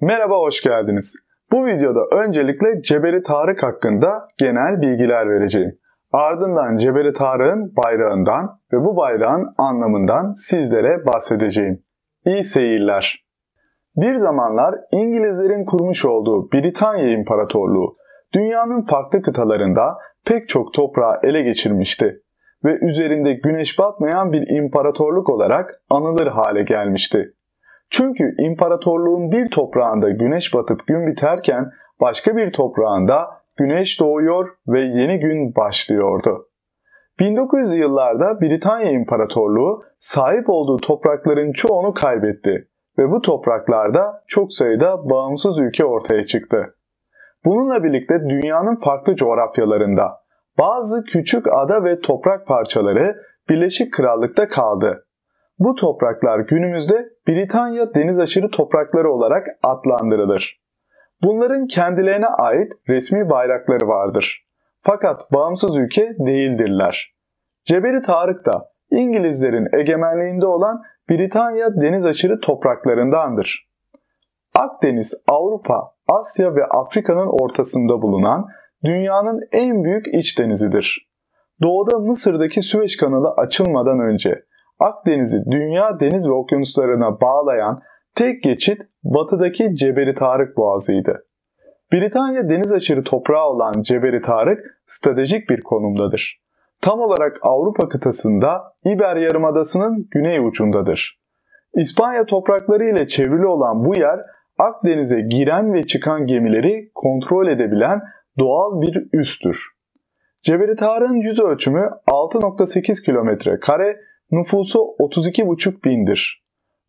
Merhaba, hoş geldiniz. Bu videoda öncelikle Cebeli Tarık hakkında genel bilgiler vereceğim. Ardından Cebeli Tarık'ın bayrağından ve bu bayrağın anlamından sizlere bahsedeceğim. İyi seyirler. Bir zamanlar İngilizlerin kurmuş olduğu Britanya İmparatorluğu dünyanın farklı kıtalarında pek çok toprağı ele geçirmişti ve üzerinde güneş batmayan bir imparatorluk olarak anılır hale gelmişti. Çünkü imparatorluğun bir toprağında güneş batıp gün biterken başka bir toprağında güneş doğuyor ve yeni gün başlıyordu. 1900'lü yıllarda Britanya İmparatorluğu sahip olduğu toprakların çoğunu kaybetti ve bu topraklarda çok sayıda bağımsız ülke ortaya çıktı. Bununla birlikte dünyanın farklı coğrafyalarında bazı küçük ada ve toprak parçaları Birleşik Krallık'ta kaldı bu topraklar günümüzde Britanya deniz aşırı toprakları olarak adlandırılır. Bunların kendilerine ait resmi bayrakları vardır. Fakat bağımsız ülke değildirler. Cebeli Tarık da İngilizlerin egemenliğinde olan Britanya deniz aşırı topraklarındandır. Akdeniz, Avrupa, Asya ve Afrika'nın ortasında bulunan dünyanın en büyük iç denizidir. Doğuda Mısır'daki Süveyş kanalı açılmadan önce Akdeniz'i dünya deniz ve okyanuslarına bağlayan tek geçit batıdaki Cebeli Tarık Boğazı'ydı. Britanya deniz aşırı toprağı olan Cebeli Tarık stratejik bir konumdadır. Tam olarak Avrupa kıtasında İber Yarımadası'nın güney ucundadır. İspanya toprakları ile çevrili olan bu yer Akdeniz'e giren ve çıkan gemileri kontrol edebilen doğal bir üsttür. Cebeli Tarık'ın yüz ölçümü 6.8 kilometre kare nüfusu 32,5 bindir.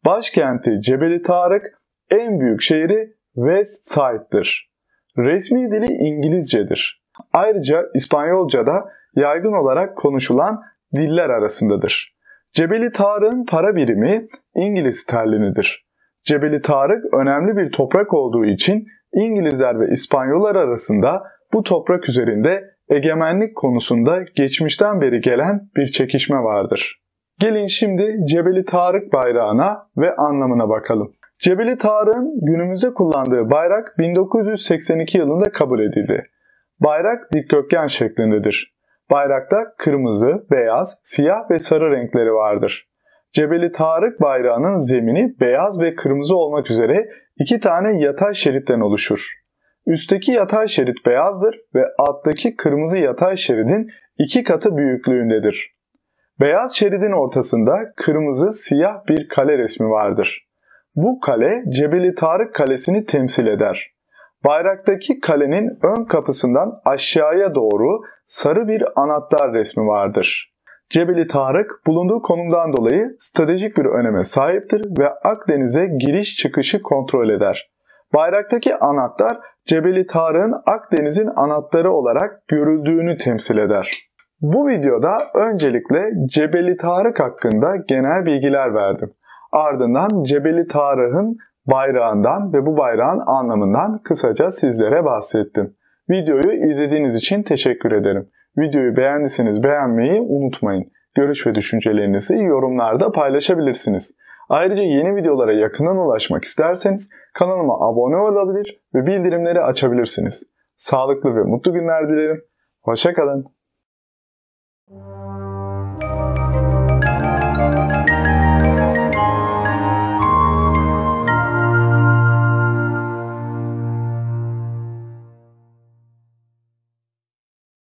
Başkenti Cebeli Tarık, en büyük şehri West Side'dir. Resmi dili İngilizcedir. Ayrıca İspanyolca da yaygın olarak konuşulan diller arasındadır. Cebeli Tarık'ın para birimi İngiliz sterlinidir. Cebeli Tarık önemli bir toprak olduğu için İngilizler ve İspanyollar arasında bu toprak üzerinde egemenlik konusunda geçmişten beri gelen bir çekişme vardır. Gelin şimdi Cebeli Tarık bayrağına ve anlamına bakalım. Cebeli Tarık'ın günümüzde kullandığı bayrak 1982 yılında kabul edildi. Bayrak dikdörtgen şeklindedir. Bayrakta kırmızı, beyaz, siyah ve sarı renkleri vardır. Cebeli Tarık bayrağının zemini beyaz ve kırmızı olmak üzere iki tane yatay şeritten oluşur. Üstteki yatay şerit beyazdır ve alttaki kırmızı yatay şeridin iki katı büyüklüğündedir. Beyaz şeridin ortasında kırmızı siyah bir kale resmi vardır. Bu kale Cebeli Tarık Kalesi'ni temsil eder. Bayraktaki kalenin ön kapısından aşağıya doğru sarı bir anahtar resmi vardır. Cebeli Tarık bulunduğu konumdan dolayı stratejik bir öneme sahiptir ve Akdeniz'e giriş çıkışı kontrol eder. Bayraktaki anahtar Cebeli Tarık'ın Akdeniz'in anahtarı olarak görüldüğünü temsil eder. Bu videoda öncelikle Cebeli Tarık hakkında genel bilgiler verdim. Ardından Cebeli Tarık'ın bayrağından ve bu bayrağın anlamından kısaca sizlere bahsettim. Videoyu izlediğiniz için teşekkür ederim. Videoyu beğendiyseniz beğenmeyi unutmayın. Görüş ve düşüncelerinizi yorumlarda paylaşabilirsiniz. Ayrıca yeni videolara yakından ulaşmak isterseniz kanalıma abone olabilir ve bildirimleri açabilirsiniz. Sağlıklı ve mutlu günler dilerim. Hoşçakalın.